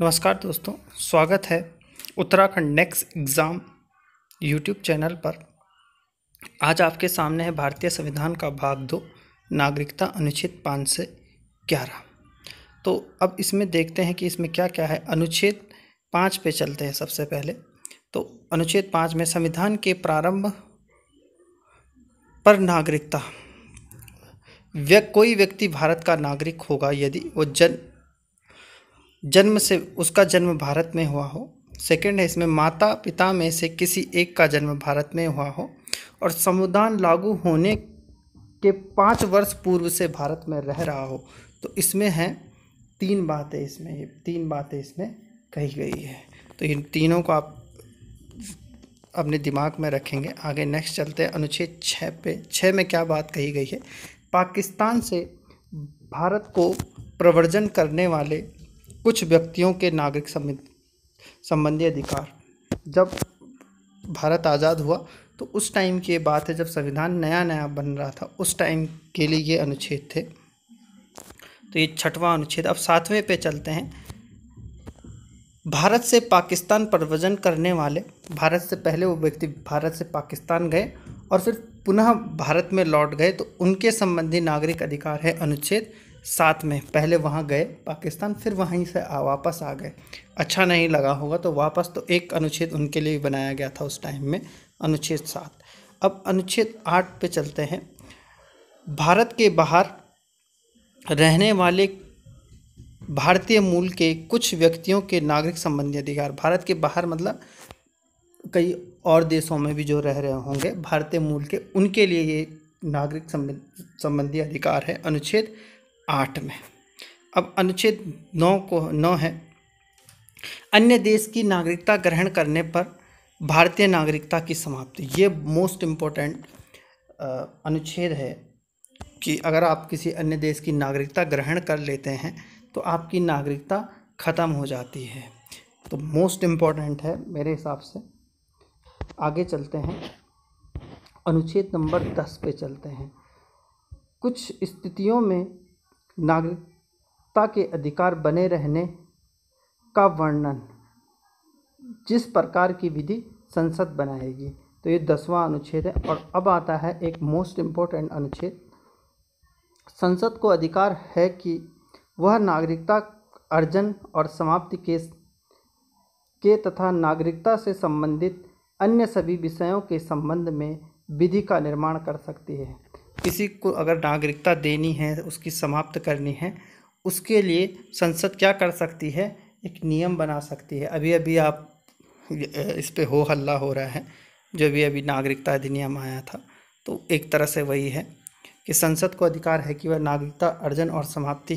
नमस्कार दोस्तों स्वागत है Uttarakhand next exam YouTube channel पर आज आपके सामने है भारतीय संविधान का भाग दो नागरिकता अनुच्छेद पाँच से ग्यारह तो अब इसमें देखते हैं कि इसमें क्या क्या है अनुच्छेद पाँच पे चलते हैं सबसे पहले तो अनुच्छेद पाँच में संविधान के प्रारंभ पर नागरिकता व्यक कोई व्यक्ति भारत का नागरिक होगा यदि वो जन जन्म से उसका जन्म भारत में हुआ हो सेकंड है इसमें माता पिता में से किसी एक का जन्म भारत में हुआ हो और संविधान लागू होने के पाँच वर्ष पूर्व से भारत में रह रहा हो तो इसमें है तीन बातें इसमें ये तीन बातें इसमें कही गई है तो इन तीनों को आप अपने दिमाग में रखेंगे आगे नेक्स्ट चलते हैं अनुच्छेद छः पे छः में क्या बात कही गई है पाकिस्तान से भारत को प्रवर्जन करने वाले कुछ व्यक्तियों के नागरिक संबंधी अधिकार जब भारत आज़ाद हुआ तो उस टाइम की ये बात है जब संविधान नया नया बन रहा था उस टाइम के लिए ये अनुच्छेद थे तो ये छठवां अनुच्छेद अब सातवें पे चलते हैं भारत से पाकिस्तान प्रवजन करने वाले भारत से पहले वो व्यक्ति भारत से पाकिस्तान गए और फिर पुनः भारत में लौट गए तो उनके संबंधी नागरिक अधिकार है अनुच्छेद साथ में पहले वहाँ गए पाकिस्तान फिर वहीं से आ, वापस आ गए अच्छा नहीं लगा होगा तो वापस तो एक अनुच्छेद उनके लिए बनाया गया था उस टाइम में अनुच्छेद सात अब अनुच्छेद आठ पे चलते हैं भारत के बाहर रहने वाले भारतीय मूल के कुछ व्यक्तियों के नागरिक संबंधी अधिकार भारत के बाहर मतलब कई और देशों में भी जो रह रहे होंगे भारतीय मूल के उनके लिए ये नागरिक संबंधी अधिकार है अनुच्छेद आठ में अब अनुच्छेद नौ को नौ है अन्य देश की नागरिकता ग्रहण करने पर भारतीय नागरिकता की समाप्ति ये मोस्ट इम्पोर्टेंट अनुच्छेद है कि अगर आप किसी अन्य देश की नागरिकता ग्रहण कर लेते हैं तो आपकी नागरिकता ख़त्म हो जाती है तो मोस्ट इम्पॉर्टेंट है मेरे हिसाब से आगे चलते हैं अनुच्छेद नंबर दस पे चलते हैं कुछ स्थितियों में नागरिकता के अधिकार बने रहने का वर्णन जिस प्रकार की विधि संसद बनाएगी तो ये दसवां अनुच्छेद है और अब आता है एक मोस्ट इम्पोर्टेंट अनुच्छेद संसद को अधिकार है कि वह नागरिकता अर्जन और समाप्ति के के तथा नागरिकता से संबंधित अन्य सभी विषयों के संबंध में विधि का निर्माण कर सकती है किसी को अगर नागरिकता देनी है उसकी समाप्त करनी है उसके लिए संसद क्या कर सकती है एक नियम बना सकती है अभी अभी आप इस पर हो हल्ला हो रहा है जो भी अभी नागरिकता अधिनियम आया था तो एक तरह से वही है कि संसद को अधिकार है कि वह नागरिकता अर्जन और समाप्ति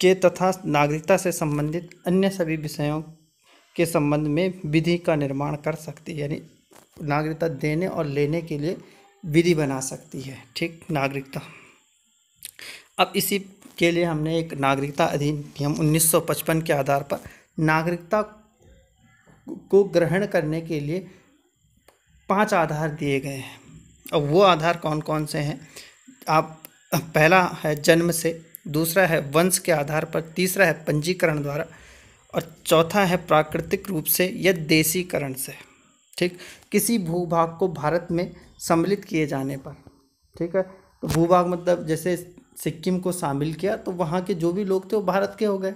के तथा नागरिकता से संबंधित अन्य सभी विषयों के संबंध में विधि का निर्माण कर सकती है यानी नागरिकता देने और लेने के लिए विधि बना सकती है ठीक नागरिकता अब इसी के लिए हमने एक नागरिकता अधिनियम 1955 के आधार पर नागरिकता को ग्रहण करने के लिए पांच आधार दिए गए हैं अब वो आधार कौन कौन से हैं आप पहला है जन्म से दूसरा है वंश के आधार पर तीसरा है पंजीकरण द्वारा और चौथा है प्राकृतिक रूप से या देसीकरण से ठीक किसी भूभाग को भारत में सम्मिलित किए जाने पर ठीक है तो भूभाग मतलब जैसे सिक्किम को शामिल किया तो वहाँ के जो भी लोग थे वो भारत के हो गए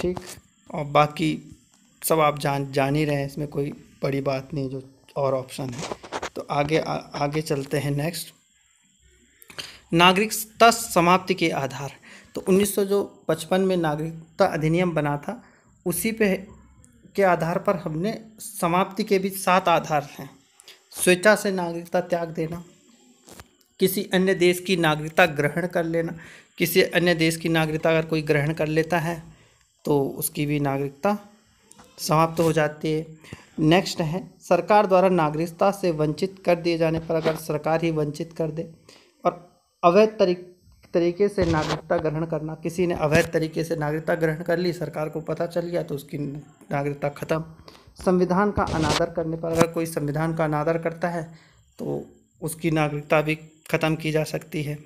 ठीक और बाकी सब आप जान जान ही रहे हैं इसमें कोई बड़ी बात नहीं जो और ऑप्शन है तो आगे आ, आगे चलते हैं नेक्स्ट नागरिकता समाप्ति के आधार तो उन्नीस जो पचपन में नागरिकता अधिनियम बना था उसी पे के आधार पर हमने समाप्ति के भी सात आधार हैं स्वेच्छा से नागरिकता त्याग देना किसी अन्य देश की नागरिकता ग्रहण कर लेना किसी अन्य देश की नागरिकता अगर कोई ग्रहण कर लेता है तो उसकी भी नागरिकता समाप्त हो जाती है नेक्स्ट है सरकार द्वारा नागरिकता से वंचित कर दिए जाने पर अगर सरकार ही वंचित कर दे और अवैध तरीके तरीके से नागरिकता ग्रहण करना किसी ने अवैध तरीके से नागरिकता ग्रहण कर ली सरकार को पता चल गया तो उसकी नागरिकता ख़त्म संविधान का अनादर करने पर अगर कोई संविधान का अनादर करता है तो उसकी नागरिकता भी ख़त्म की जा सकती है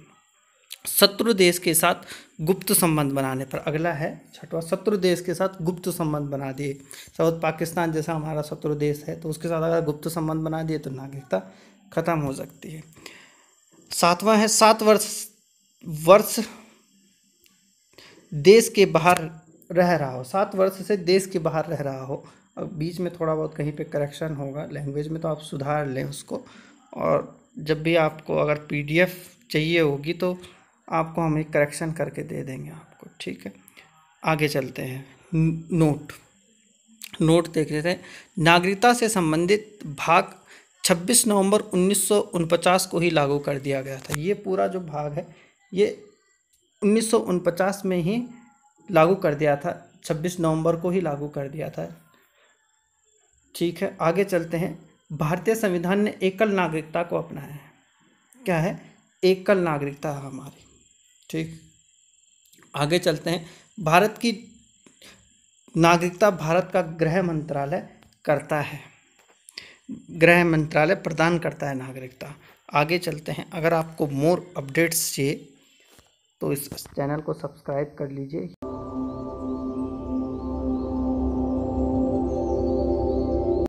शत्रु देश के साथ गुप्त संबंध बनाने पर अगला है छठवा शत्रु देश के साथ गुप्त संबंध बना दिए साउथ पाकिस्तान जैसा हमारा शत्रु देश है तो उसके साथ अगर गुप्त संबंध बना दिए तो नागरिकता खत्म हो सकती है सातवां है सात वर्ष वर्ष देश के बाहर रह रहा हो सात वर्ष से देश के बाहर रह रहा हो अब बीच में थोड़ा बहुत कहीं पे करेक्शन होगा लैंग्वेज में तो आप सुधार लें उसको और जब भी आपको अगर पीडीएफ चाहिए होगी तो आपको हम एक करेक्शन करके दे देंगे आपको ठीक है आगे चलते हैं नोट नोट देख लेते हैं नागरिकता से संबंधित भाग 26 नवंबर उन्नीस को ही लागू कर दिया गया था ये पूरा जो भाग है ये उन्नीस में ही लागू कर दिया था 26 नवंबर को ही लागू कर दिया था ठीक है आगे चलते हैं भारतीय संविधान ने एकल नागरिकता को अपनाया है क्या है एकल नागरिकता है हमारी ठीक आगे चलते हैं भारत की नागरिकता भारत का गृह मंत्रालय करता है गृह मंत्रालय प्रदान करता है नागरिकता आगे चलते हैं अगर आपको मोर अपडेट्स चाहिए तो इस चैनल को सब्सक्राइब कर लीजिए